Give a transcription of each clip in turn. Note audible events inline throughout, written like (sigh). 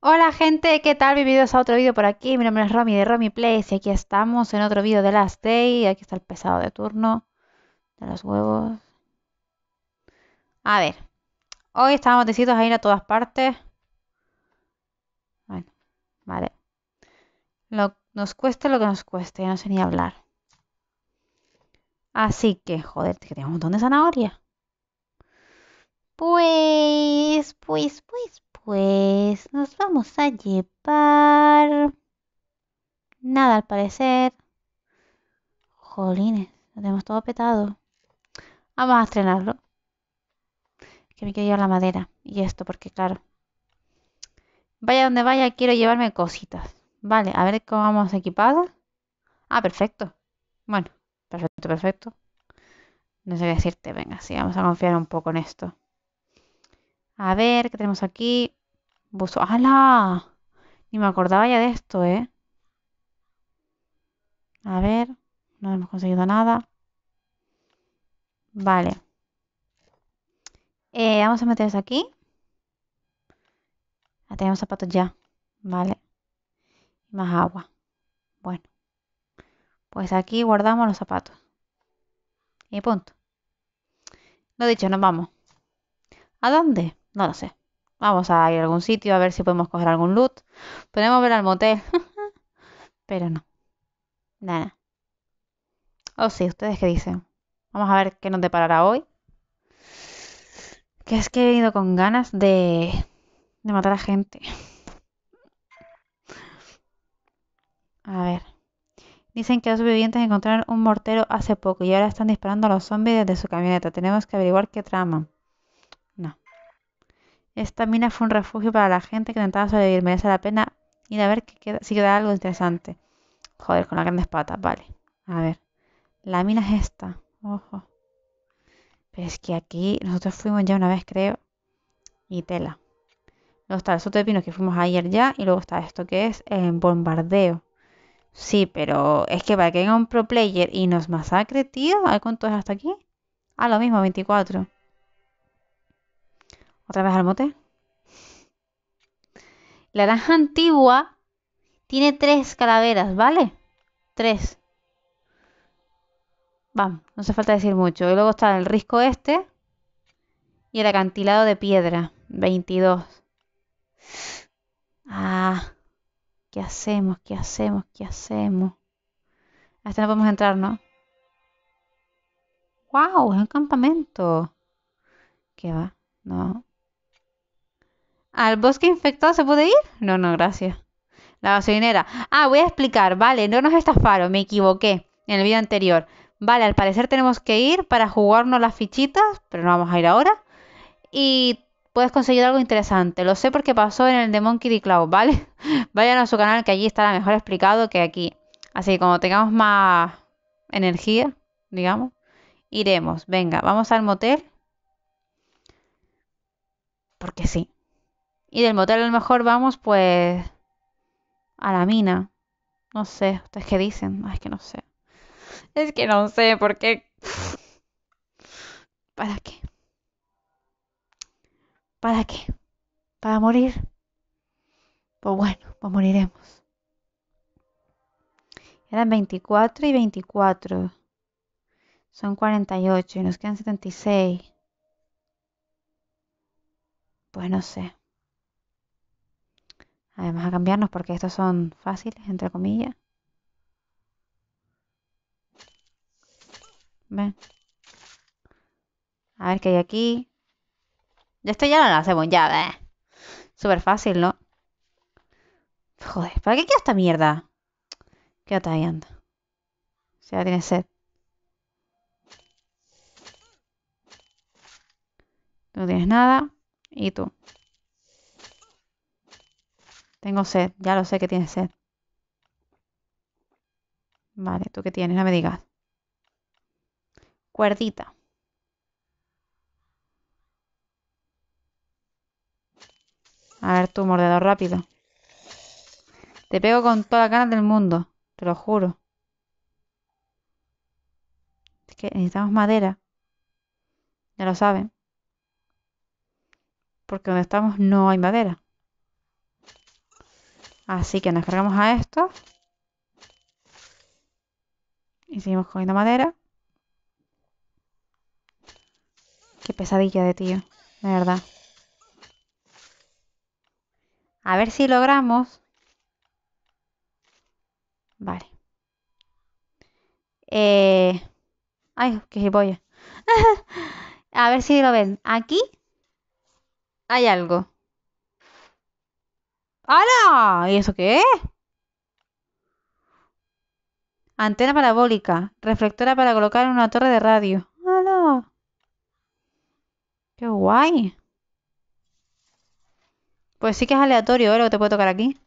Hola gente, ¿qué tal? Bienvenidos a otro vídeo por aquí. Mi nombre es Romy de Romy Place y aquí estamos en otro vídeo de Last Day. Aquí está el pesado de turno de los huevos. A ver, hoy estábamos decididos a ir a todas partes. Bueno, vale. nos cueste lo que nos cueste, ya no sé ni hablar. Así que, joder, que tengo un montón de zanahoria. Pues, pues, pues, pues nos vamos a llevar... Nada al parecer. Jolines, lo tenemos todo petado. Vamos a estrenarlo. Que me quiero llevar la madera. Y esto, porque claro. Vaya donde vaya, quiero llevarme cositas. Vale, a ver cómo vamos equipados. Ah, perfecto. Bueno, perfecto, perfecto. No sé qué decirte. Venga, sí, vamos a confiar un poco en esto. A ver, ¿qué tenemos aquí? Vos, ¡Hala! Ni me acordaba ya de esto, ¿eh? A ver, no hemos conseguido nada. Vale. Eh, vamos a meterse aquí. Ah, tenemos zapatos ya. Vale. Más agua. Bueno. Pues aquí guardamos los zapatos. Y punto. Lo dicho, nos vamos. ¿A dónde? No lo sé. Vamos a ir a algún sitio a ver si podemos coger algún loot. Podemos ver al motel. (laughs) Pero no. Nada. Oh, sí, ¿ustedes qué dicen? Vamos a ver qué nos deparará hoy. Que es que he venido con ganas de, de matar a gente. (laughs) A ver. Dicen que los vivientes encontraron un mortero hace poco y ahora están disparando a los zombies desde su camioneta. Tenemos que averiguar qué traman. Esta mina fue un refugio para la gente que intentaba sobrevivir. Merece la pena ir a ver si queda algo interesante. Joder, con las grandes patas, vale. A ver. La mina es esta. Ojo. Pero es que aquí nosotros fuimos ya una vez, creo. Y tela. Luego está el soto de pino que fuimos ayer ya. Y luego está esto que es el bombardeo. Sí, pero es que para que venga un pro player y nos masacre, tío. A ver cuánto es hasta aquí. Ah, lo mismo, 24. ¿Otra vez al mote? La naranja antigua tiene tres calaveras, ¿vale? Tres. Vamos, no hace falta decir mucho. Y luego está el risco este y el acantilado de piedra, 22. Ah, ¿qué hacemos? ¿Qué hacemos? ¿Qué hacemos? Hasta este no podemos entrar, ¿no? ¡Wow! Es un campamento. ¿Qué va? No. ¿Al bosque infectado se puede ir? No, no, gracias. La gasolinera. Ah, voy a explicar. Vale, no nos estafaron, me equivoqué en el vídeo anterior. Vale, al parecer tenemos que ir para jugarnos las fichitas, pero no vamos a ir ahora. Y puedes conseguir algo interesante. Lo sé porque pasó en el de Monkey D. Cloud, ¿vale? (laughs) Vayan a su canal que allí estará mejor explicado que aquí. Así que cuando tengamos más energía, digamos, iremos. Venga, vamos al motel. Porque sí. Y del motel a lo mejor vamos pues a la mina. No sé, ustedes qué dicen. Ah, es que no sé. Es que no sé por qué. ¿Para qué? ¿Para qué? ¿Para morir? Pues bueno, pues moriremos. Eran 24 y 24. Son 48 y nos quedan 76. Pues no sé además a cambiarnos porque estos son fáciles, entre comillas. Ven. A ver qué hay aquí. Ya estoy ya no lo hacemos, ya. Súper fácil, ¿no? Joder, ¿para qué queda esta mierda? Quédate ahí, anda. Si ya tienes sed. no tienes nada. Y tú. Tengo sed, ya lo sé que tienes sed. Vale, ¿tú qué tienes? No me digas. Cuerdita. A ver tú, mordedor rápido. Te pego con toda la ganas del mundo, te lo juro. Es que necesitamos madera. Ya lo saben. Porque donde estamos no hay madera. Así que nos cargamos a esto. Y seguimos cogiendo madera. Qué pesadilla de tío, de verdad. A ver si logramos. Vale. Eh, ay, qué gilipollas. (laughs) a ver si lo ven. Aquí hay algo. ¡Hala! ¿Y eso qué es? Antena parabólica. Reflectora para colocar en una torre de radio. ¡Hala! ¡Qué guay! Pues sí que es aleatorio, ¿eh? Lo que te puede tocar aquí.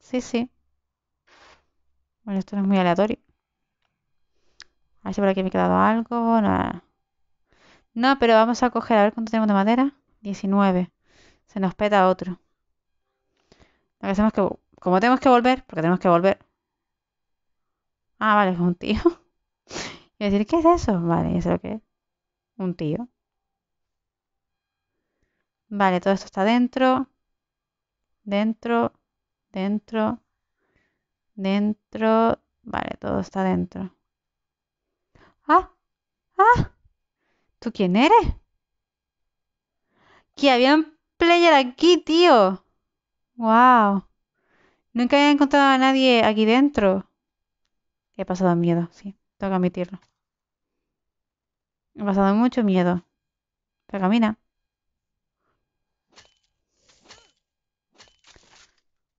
Sí, sí. Bueno, esto no es muy aleatorio. A ver si por aquí me he quedado algo. No, pero vamos a coger, a ver cuánto tenemos de madera. 19. Se nos peta otro que, como tenemos que volver, porque tenemos que volver. Ah, vale, es un tío. (laughs) Y decir, ¿qué es eso? Vale, eso es lo que es. Un tío. Vale, todo esto está dentro. Dentro. Dentro. Dentro. Vale, todo está dentro. ¡Ah! ¡Ah! ¿Tú quién eres? Que había un player aquí, tío. Wow. Nunca había encontrado a nadie aquí dentro. He pasado miedo, sí, tengo que admitirlo. He pasado mucho miedo. Pero camina.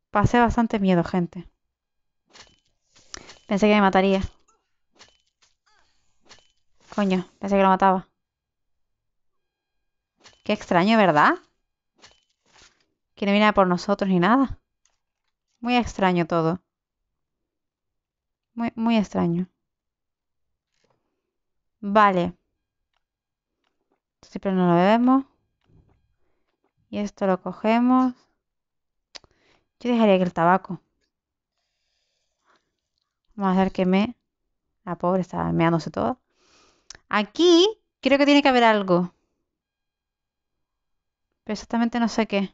Pasé bastante miedo, gente. Pensé que me mataría. Coño, pensé que lo mataba. Qué extraño, ¿verdad? que no viene por nosotros ni nada. Muy extraño todo. Muy, muy extraño. Vale. Siempre no lo bebemos. Y esto lo cogemos. Yo dejaría que el tabaco. Vamos a hacer que me... La pobre está meándose todo. Aquí creo que tiene que haber algo. Pero exactamente no sé qué.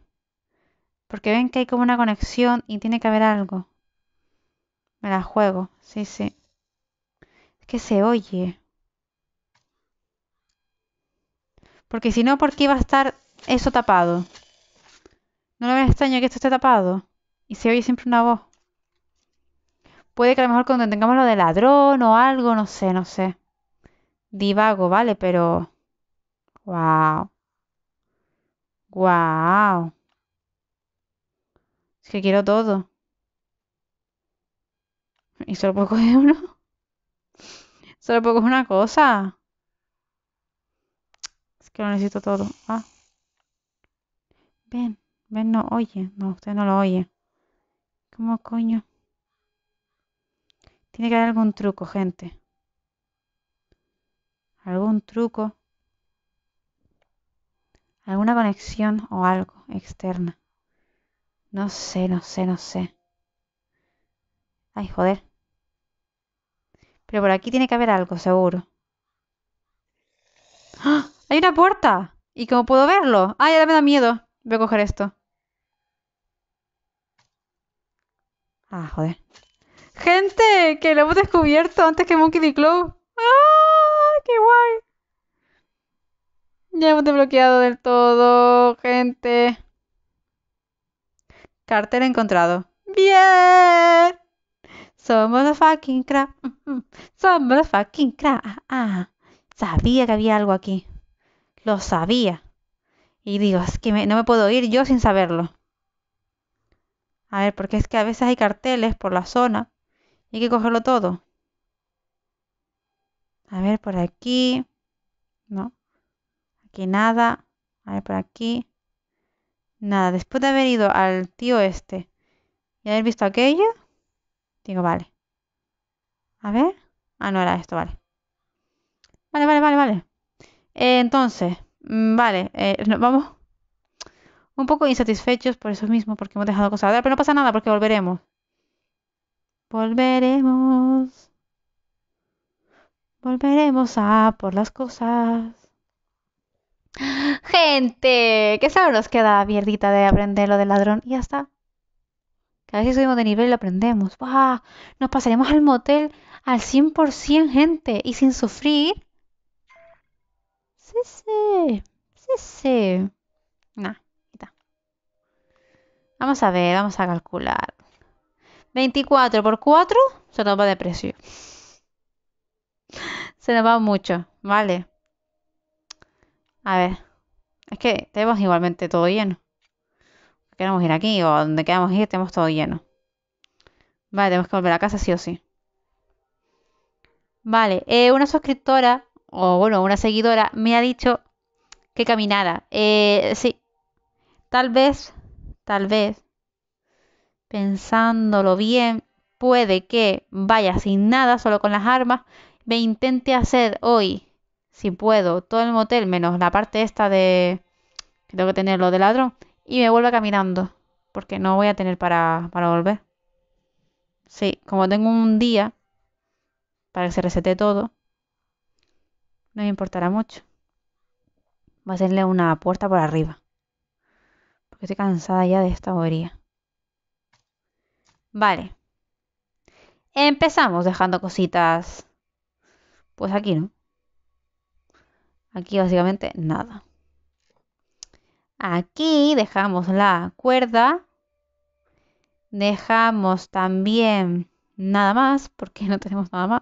Porque ven que hay como una conexión y tiene que haber algo. Me la juego, sí, sí. Es que se oye. Porque si no, ¿por qué iba a estar eso tapado? No lo me extraño que esto esté tapado. Y se oye siempre una voz. Puede que a lo mejor cuando tengamos lo de ladrón o algo, no sé, no sé. Divago, ¿vale? Pero... ¡Wow! Guau que quiero todo. ¿Y solo poco (laughs) de uno? Solo poco coger una cosa. Es que lo necesito todo. Ah. Ven, ven, no oye. No, usted no lo oye. ¿Cómo coño? Tiene que haber algún truco, gente. Algún truco. Alguna conexión o algo externa. No sé, no sé, no sé. Ay, joder. Pero por aquí tiene que haber algo, seguro. ¡Ah! ¡Hay una puerta! ¿Y cómo puedo verlo? ¡Ay, ahora me da miedo! Voy a coger esto. Ah, joder. ¡Gente! ¡Que lo hemos descubierto antes que Monkey D. Club! ¡Ah! ¡Qué guay! Ya hemos desbloqueado del todo, gente. Cartel encontrado. ¡Bien! Somos los fucking crap. Somos los fucking crap. Ah, ah, sabía que había algo aquí. Lo sabía. Y digo, es que no me puedo ir yo sin saberlo. A ver, porque es que a veces hay carteles por la zona. Y hay que cogerlo todo. A ver, por aquí. No. Aquí nada. A ver, por aquí. Nada, después de haber ido al tío este y haber visto aquello, digo, vale. A ver. Ah, no era esto, vale. Vale, vale, vale, vale. entonces, mm, vale, eh, vamos un poco insatisfechos por eso mismo, porque hemos dejado cosas. Pero no pasa nada, porque volveremos. Volveremos. Volveremos a por las cosas. Gente, que solo nos queda mierdita de aprender lo del ladrón y ya está. Cada vez subimos de nivel y lo aprendemos. ¡Bah! Nos pasaremos al motel al 100% gente y sin sufrir. Sí, sí, sí, sí. Vamos a ver, vamos a calcular. 24 por 4 se nos va de precio. Se nos va mucho, vale. A ver, es que tenemos igualmente todo lleno. Queremos ir aquí o donde queramos ir, tenemos todo lleno. Vale, tenemos que volver a casa sí o sí. Vale, eh, una suscriptora, o bueno, una seguidora, me ha dicho que caminara. Eh, sí, tal vez, tal vez, pensándolo bien, puede que vaya sin nada, solo con las armas, me intente hacer hoy si puedo, todo el motel, menos la parte esta de que tengo que tener lo de ladrón, y me vuelvo caminando, porque no voy a tener para, volver. Sí, como tengo un día para que se resete todo, no me importará mucho. Va a hacerle una puerta por arriba. Porque estoy cansada ya de esta bobería. Vale. Empezamos dejando cositas. Pues aquí, ¿no? Aquí básicamente nada. Aquí dejamos la cuerda. Dejamos también nada más, porque no tenemos nada más.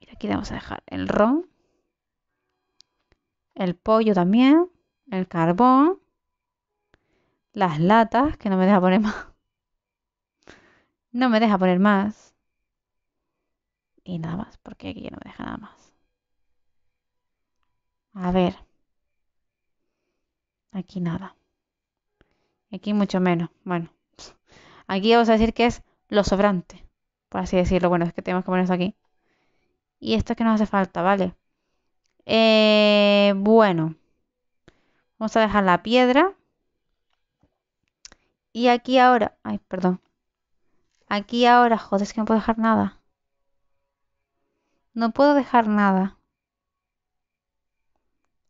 Mira, aquí vamos a dejar el ron. El pollo también. El carbón. Las latas, que no me deja poner más. (laughs) No me deja poner más. Y nada más, porque aquí ya no me deja nada más. A ver. Aquí nada. Aquí mucho menos. Bueno. Aquí vamos a decir que es lo sobrante. Por así decirlo. Bueno, es que tenemos que poner aquí. Y esto es que nos hace falta, ¿vale? Eh, bueno. Vamos a dejar la piedra. Y aquí ahora... Ay, perdón. Aquí ahora, joder, es que no puedo dejar nada. No puedo dejar nada.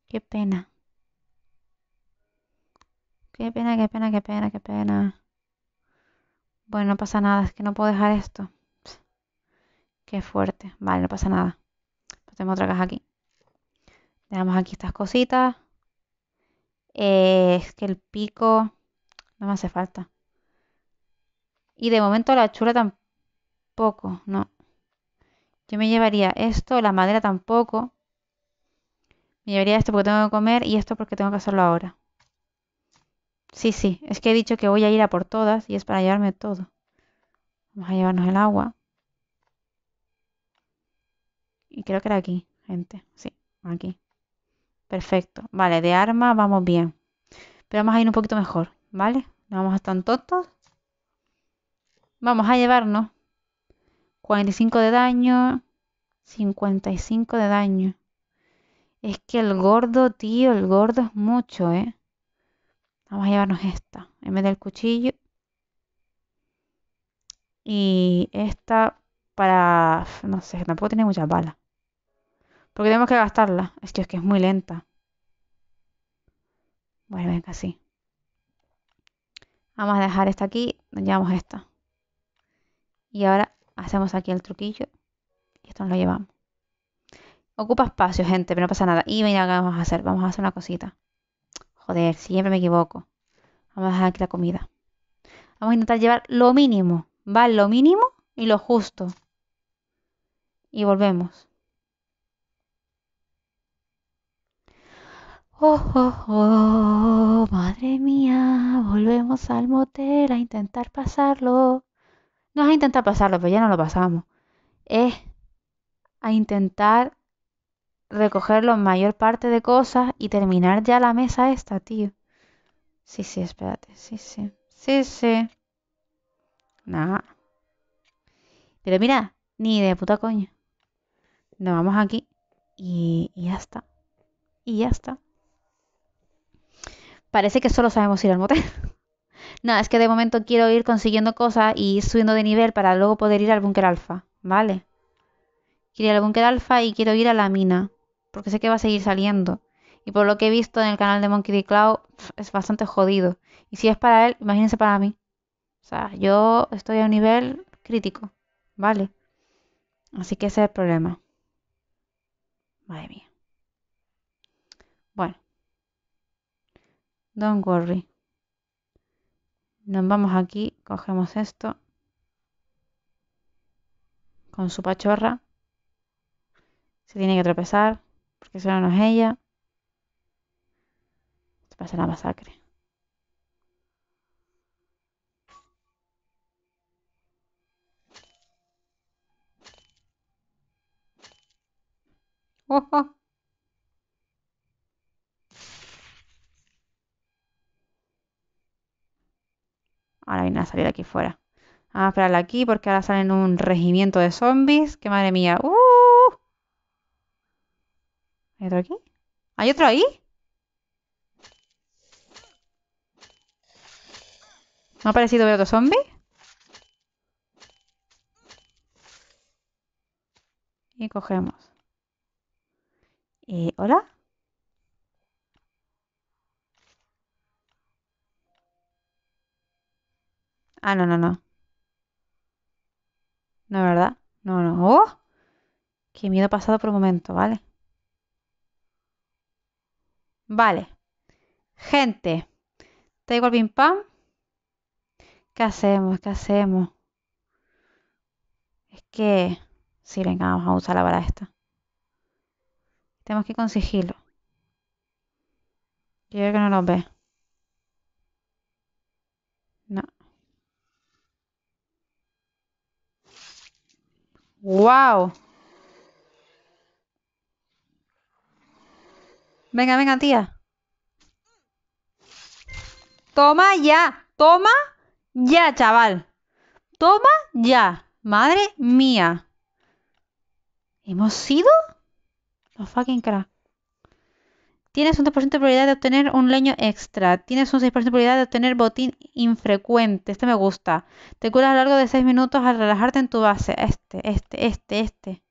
Qué pena. Qué pena, qué pena, qué pena, qué pena. Bueno, no pasa nada, es que no puedo dejar esto. Qué fuerte. Vale, no pasa nada. Pues otra caja aquí. Tenemos aquí estas cositas. Eh, es que el pico no me hace falta. Y de momento la chula tampoco, no. Yo me llevaría esto, la madera tampoco. Me llevaría esto porque tengo que comer y esto porque tengo que hacerlo ahora. Sí, sí, es que he dicho que voy a ir a por todas y es para llevarme todo. Vamos a llevarnos el agua. Y creo que era aquí, gente. Sí, aquí. Perfecto. Vale, de arma vamos bien. Pero vamos a ir un poquito mejor, ¿vale? No vamos a estar tontos. Vamos a llevarnos 45 de daño. 55 de daño. Es que el gordo, tío, el gordo es mucho, ¿eh? Vamos a llevarnos esta. En vez del cuchillo. Y esta para... No sé, tampoco tiene muchas balas. Porque tenemos que gastarla. Es que es, que es muy lenta. Bueno, venga, así. Vamos a dejar esta aquí. Nos llevamos esta. Y ahora Hacemos aquí el truquillo y esto nos lo llevamos. Ocupa espacio, gente, pero no pasa nada. Y mira, ¿qué vamos a hacer? Vamos a hacer una cosita. Joder, siempre me equivoco. Vamos a dejar aquí la comida. Vamos a intentar llevar lo mínimo. Va lo mínimo y lo justo. Y volvemos. oh, oh, oh madre mía, volvemos al motel a intentar pasarlo. No es a intentar pasarlo, pero pues ya no lo pasamos. Es a intentar recoger la mayor parte de cosas y terminar ya la mesa esta, tío. Sí, sí, espérate. Sí, sí. Sí, sí. Nada. Pero mira, ni de puta coña. Nos vamos aquí y, y ya está. Y ya está. Parece que solo sabemos ir al motel. (laughs) No, es que de momento quiero ir consiguiendo cosas y subiendo de nivel para luego poder ir al búnker alfa, ¿vale? Quiero ir al búnker alfa y quiero ir a la mina, porque sé que va a seguir saliendo. Y por lo que he visto en el canal de Monkey D. Cloud, es bastante jodido. Y si es para él, imagínense para mí. O sea, yo estoy a un nivel crítico, ¿vale? Así que ese es el problema. Madre mía. Bueno. Don't worry. Nos vamos aquí, cogemos esto con su pachorra. Se tiene que tropezar, porque si no es ella. Se pasa la masacre. (laughs) Oh, oh. Ahora viene a salir aquí fuera. Vamos a esperarla aquí porque ahora salen un regimiento de zombies. ¡Qué madre mía! ¡Uh! ¿Hay otro aquí? ¿Hay otro ahí? ¿No ha parecido ver otro zombie? Y cogemos. Eh, ¿Hola? Ah, no, no, no. No, ¿verdad? No, no. ¡Oh! Qué miedo pasado por un momento, ¿vale? Vale. Gente. ¿te igual pim pam? ¿Qué hacemos? ¿Qué hacemos? Es que... Sí, venga, vamos a usar la vara esta. Tenemos que conseguirlo. Yo que no lo ve. No. Wow. Venga, venga, tía. Toma ya. Toma ya, chaval. Toma ya. Madre mía. ¿Hemos sido? Los fucking crack. Tienes un 2% de probabilidad de obtener un leño extra. Tienes un 6% de probabilidad de obtener botín infrecuente. Este me gusta. Te curas a lo largo de 6 minutos al relajarte en tu base. Este, este, este, este.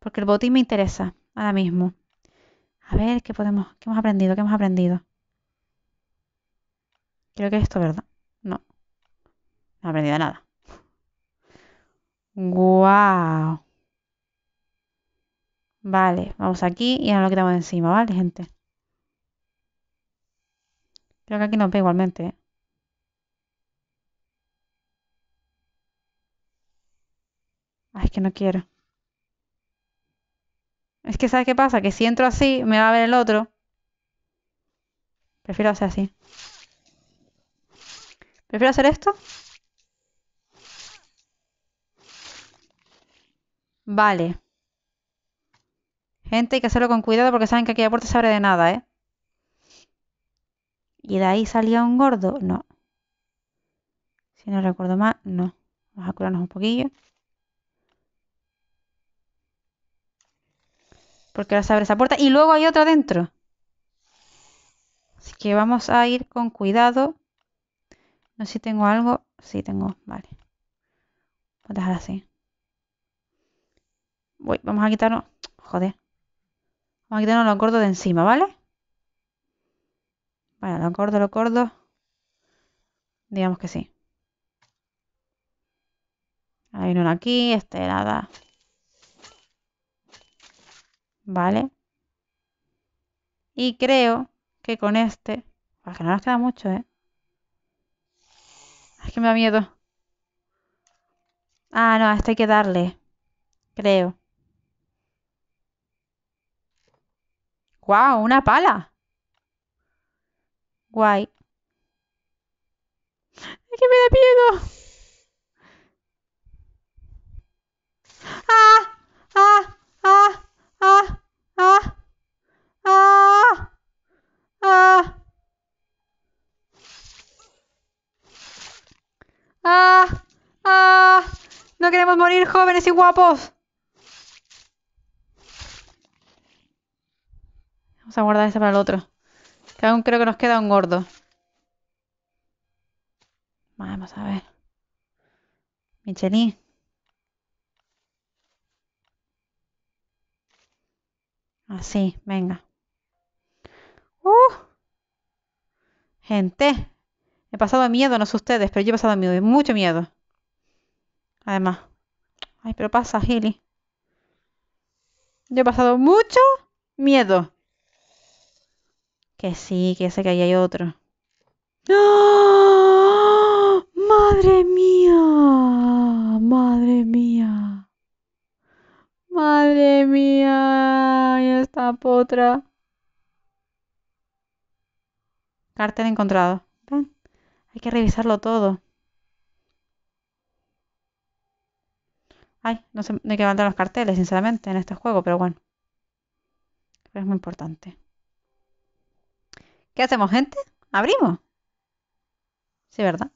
Porque el botín me interesa ahora mismo. A ver, ¿qué podemos? ¿Qué hemos aprendido? ¿Qué hemos aprendido? Creo que esto, ¿verdad? No. No he aprendido nada. ¡Guau! Wow. Vale, vamos aquí y ahora lo quitamos encima, ¿vale, gente? Creo que aquí nos ve igualmente. ¿eh? Ay, ah, es que no quiero. Es que, ¿sabes qué pasa? Que si entro así, me va a ver el otro. Prefiero hacer así. Prefiero hacer esto. Vale. Gente, hay que hacerlo con cuidado porque saben que aquella puerta se abre de nada, ¿eh? y de ahí salía un gordo, no. Si no recuerdo mal, no. Vamos a curarnos un poquillo. Porque ahora se abre esa puerta y luego hay otro dentro. Así que vamos a ir con cuidado. No sé si tengo algo. Sí, tengo. Vale. Voy a dejar así. Voy, vamos a quitarnos. Joder. Vamos a quitarnos los gordos de encima, ¿vale? Bueno, lo corto, lo corto. Digamos que sí. Hay uno aquí, este nada. Vale. Y creo que con este... que no nos queda mucho, ¿eh? Es que me da miedo. Ah, no, este hay que darle. Creo. ¡Guau! ¡Una pala! Guay. ¡Es que me da miedo! ¡Ah! ¡Ah! ¡Ah! ¡Ah! ¡Ah! ¡Ah! ¡Ah! ¡Ah! ¡Ah! ¡No queremos morir jóvenes y guapos! Vamos a guardar esa para el otro aún creo que nos queda un gordo. Vamos a ver. Michelin. Así, venga. ¡Uh! Gente. He pasado miedo, no sé ustedes, pero yo he pasado miedo, mucho miedo. Además. Ay, pero pasa, Gili. Yo he pasado mucho miedo. Que sí, que sé que ahí hay otro. ¡Ah! ¡Madre mía! ¡Madre mía! ¡Madre mía! ¡Y esta potra! Cartel encontrado. Ven, hay que revisarlo todo. Ay, no sé que qué los carteles, sinceramente, en este juego, pero bueno. Pero es muy importante. ¿Qué hacemos, gente? ¿Abrimos? Sí, ¿verdad?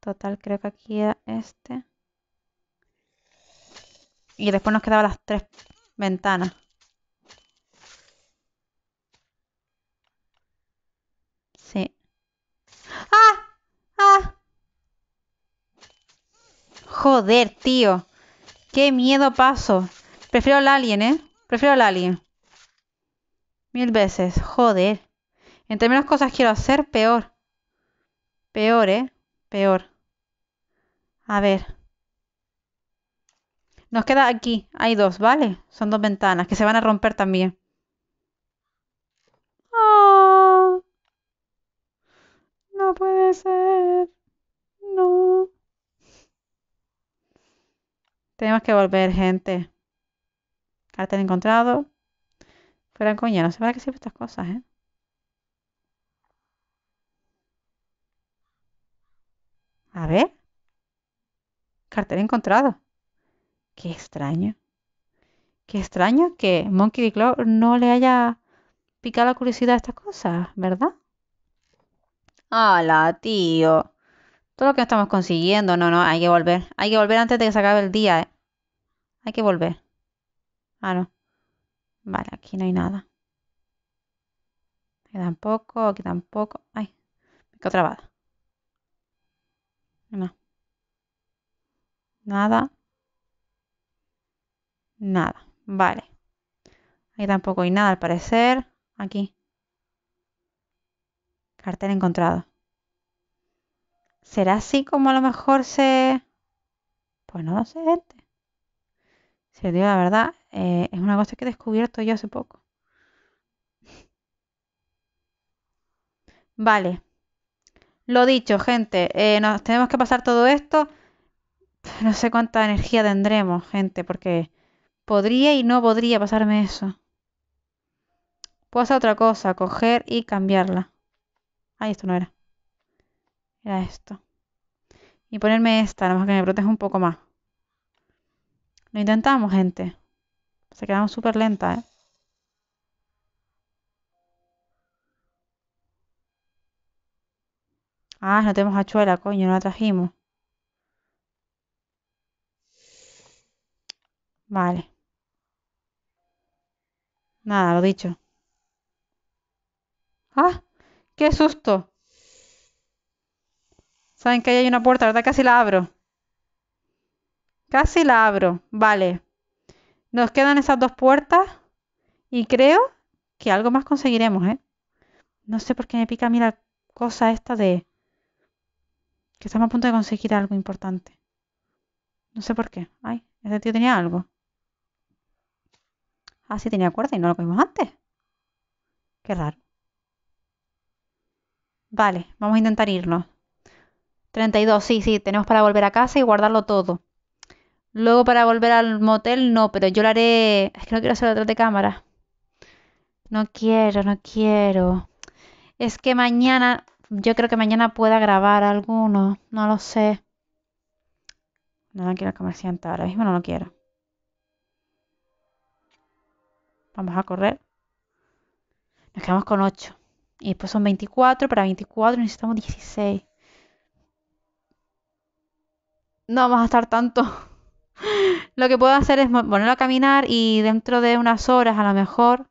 Total, creo que aquí era este. Y después nos quedaban las tres ventanas. Sí. ¡Ah! ¡Ah! Joder, tío. Qué miedo paso. Prefiero al alien, ¿eh? Prefiero al alien. Mil veces, joder. Entre menos cosas quiero hacer, peor. Peor, ¿eh? Peor. A ver. Nos queda aquí. Hay dos, ¿vale? Son dos ventanas que se van a romper también. Ah. no puede ser. No. Tenemos que volver, gente. Cartel encontrado. Pero coña, no sé para qué sirven estas cosas, ¿eh? A ver. Cartel encontrado. Qué extraño. Qué extraño que Monkey D. Claw no le haya picado la curiosidad a estas cosas, ¿verdad? ¡Hala, tío! Todo lo que estamos consiguiendo, no, no, hay que volver. Hay que volver antes de que se acabe el día, ¿eh? Hay que volver. Ah, no. Vale, aquí no hay nada. Aquí tampoco, aquí tampoco. Ay, me quedo trabada. No. Nada. Nada. Vale. Aquí tampoco hay nada al parecer. Aquí. Cartel encontrado. ¿Será así como a lo mejor se... Pues no lo sé, gente. Si os digo la verdad, eh, es una cosa que he descubierto yo hace poco. Vale. Lo dicho, gente, eh, nos tenemos que pasar todo esto. No sé cuánta energía tendremos, gente, porque podría y no podría pasarme eso. Puedo hacer otra cosa, coger y cambiarla. Ay, esto no era. Era esto. Y ponerme esta, nada más que me proteja un poco más. Lo intentamos, gente. Se quedamos súper lenta, ¿eh? Ah, no tenemos hachuela, coño, no la trajimos. Vale. Nada, lo dicho. ¡Ah! ¡Qué susto! Saben que ahí hay una puerta, ¿verdad? Casi la abro. Casi la abro. Vale. Nos quedan esas dos puertas y creo que algo más conseguiremos, ¿eh? No sé por qué me pica a mí la cosa esta de que estamos a punto de conseguir algo importante. No sé por qué. Ay, ese tío tenía algo. Ah, sí, tenía cuerda y no lo cogimos antes. Qué raro. Vale, vamos a intentar irnos. 32, sí, sí, tenemos para volver a casa y guardarlo todo. Luego para volver al motel, no, pero yo lo haré... Es que no quiero hacer otro de cámara. No quiero, no quiero. Es que mañana, yo creo que mañana pueda grabar alguno, no lo sé. No, no quiero comerciante ahora mismo, no lo quiero. Vamos a correr. Nos quedamos con 8. Y después son 24, para 24 necesitamos 16. No vamos a estar tanto lo que puedo hacer es ponerlo a caminar y dentro de unas horas a lo mejor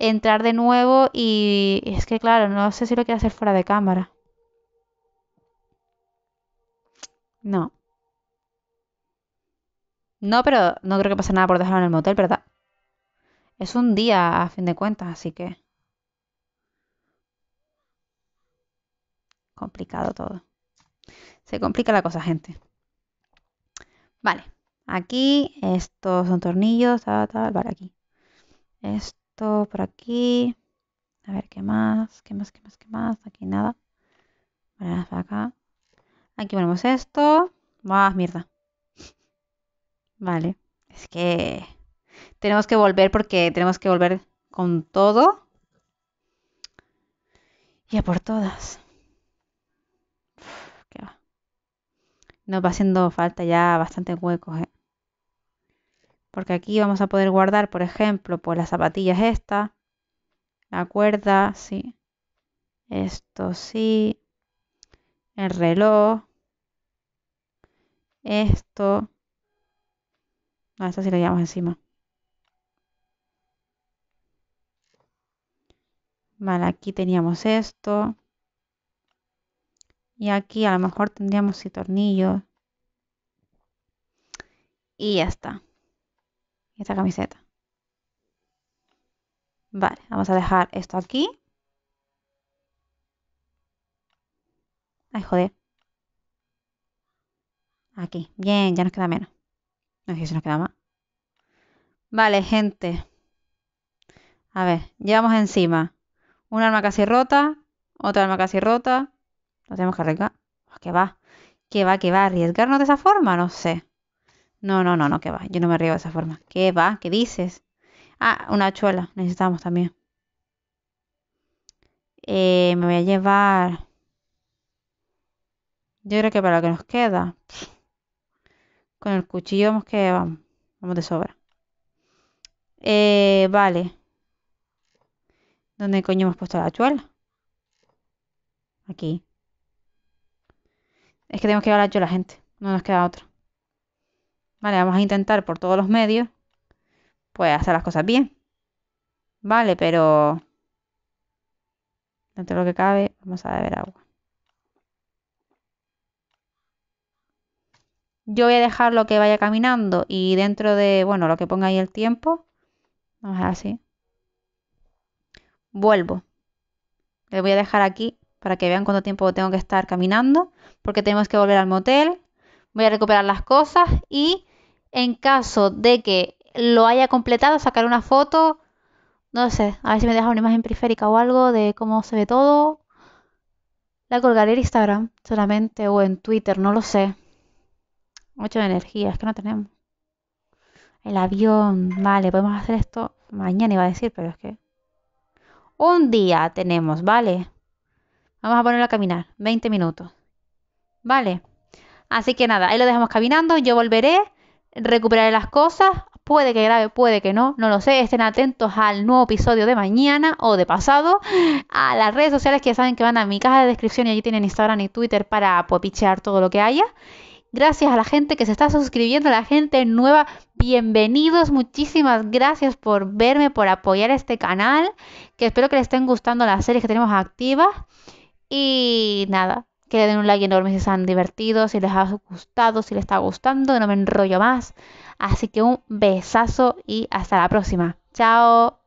entrar de nuevo y es que claro, no sé si lo quiero hacer fuera de cámara. No. No, pero no creo que pase nada por dejarlo en el motel, ¿verdad? Es un día a fin de cuentas, así que... Complicado todo. Se complica la cosa, gente. Vale, aquí, estos son tornillos, tal, tal, vale, aquí. Esto por aquí. A ver, ¿qué más? ¿Qué más? ¿Qué más? ¿Qué más? Aquí nada. acá. Aquí ponemos esto. Más mierda. (laughs) Vale, es que tenemos que volver porque tenemos que volver con todo. Y por todas. nos va haciendo falta ya bastante huecos. ¿eh? Porque aquí vamos a poder guardar, por ejemplo, pues las zapatillas esta. la cuerda, sí, esto sí, el reloj, esto, no, esto sí lo llevamos encima. Vale, aquí teníamos esto. Y aquí a lo mejor tendríamos si tornillo Y ya está. esta camiseta. Vale, vamos a dejar esto aquí. Ay, joder. Aquí. Bien, ya nos queda menos. No sé si nos queda más. Vale, gente. A ver, llevamos encima. Un arma casi rota, otra arma casi rota, ¿Lo tenemos pues que arriesgar? ¿Qué va? ¿Qué va? ¿Qué va? ¿Arriesgarnos de esa forma? No sé. No, no, no, no, que va? Yo no me arriesgo de esa forma. ¿Qué va? ¿Qué dices? Ah, una chuela. Necesitamos también. Eh, me voy a llevar... Yo creo que para lo que nos queda... Con el cuchillo vamos que vamos. Vamos de sobra. Eh, vale. ¿Dónde coño hemos puesto la chuela? Aquí. Es que tenemos que hablar yo a la gente, no nos queda otro. Vale, vamos a intentar por todos los medios, pues hacer las cosas bien. Vale, pero... Dentro de lo que cabe, vamos a beber agua. Yo voy a dejar lo que vaya caminando y dentro de, bueno, lo que ponga ahí el tiempo, vamos a así. Vuelvo. Le voy a dejar aquí para que vean cuánto tiempo tengo que estar caminando porque tenemos que volver al motel, voy a recuperar las cosas y en caso de que lo haya completado, sacar una foto, no sé, a ver si me deja una imagen periférica o algo de cómo se ve todo. La colgaré en Instagram solamente o en Twitter, no lo sé. Mucho energía, es que no tenemos. El avión, vale, podemos hacer esto mañana iba a decir, pero es que... Un día tenemos, ¿vale? Vamos a ponerlo a caminar, 20 minutos. ¿Vale? Así que nada, ahí lo dejamos caminando. Yo volveré, recuperaré las cosas. Puede que grave, puede que no, no lo sé. Estén atentos al nuevo episodio de mañana o de pasado. A las redes sociales que ya saben que van a mi caja de descripción y allí tienen Instagram y Twitter para popichear todo lo que haya. Gracias a la gente que se está suscribiendo, a la gente nueva. Bienvenidos, muchísimas gracias por verme, por apoyar este canal. Que espero que les estén gustando las series que tenemos activas. Y nada, que den un like enorme si se han divertido, si les ha gustado, si les está gustando, no me enrollo más. Así que un besazo y hasta la próxima. Chao.